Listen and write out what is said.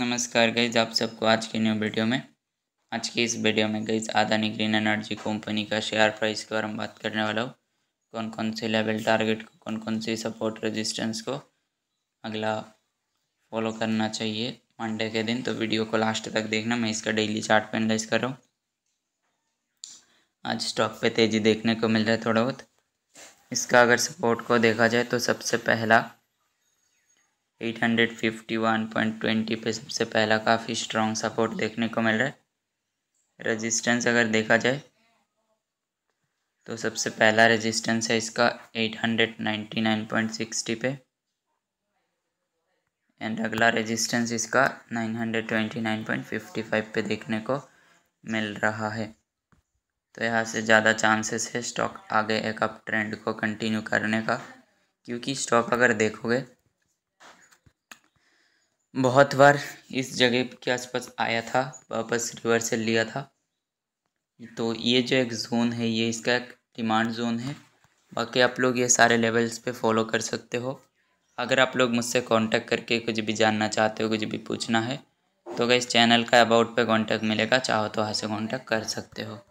नमस्कार गईज आप सबको आज की न्यू वीडियो में आज की इस वीडियो में guys Adani green energy company का शेयर प्राइस के बारे में बात करने वाला हूँ कौन कौन से लेवल टारगेट को कौन कौन सी सपोर्ट रेजिस्टेंस को अगला फॉलो करना चाहिए मंडे के दिन तो वीडियो को लास्ट तक देखना मैं इसका डेली चार्ट पे एनालाइज कर रहा हूँ आज स्टॉक पर तेज़ी देखने को मिल रहा है थोड़ा बहुत इसका अगर सपोर्ट को देखा जाए तो सबसे पहला 851.20 पे सबसे पहला काफ़ी स्ट्रॉन्ग सपोर्ट देखने को मिल रहा है रेजिस्टेंस अगर देखा जाए तो सबसे पहला रेजिस्टेंस है इसका 899.60 पे एंड अगला रेजिस्टेंस इसका 929.55 पे देखने को मिल रहा है तो यहाँ से ज़्यादा चांसेस है स्टॉक आगे एक अप ट्रेंड को कंटिन्यू करने का क्योंकि स्टॉक अगर देखोगे बहुत बार इस जगह के आसपास आया था वापस रिवर्सल लिया था तो ये जो एक जोन है ये इसका एक डिमांड जोन है बाकी आप लोग ये सारे लेवल्स पे फॉलो कर सकते हो अगर आप लोग मुझसे कांटेक्ट करके कुछ भी जानना चाहते हो कुछ भी पूछना है तो इस चैनल का अबाउट पे कांटेक्ट मिलेगा चाहो तो वहाँ से कॉन्टैक्ट कर सकते हो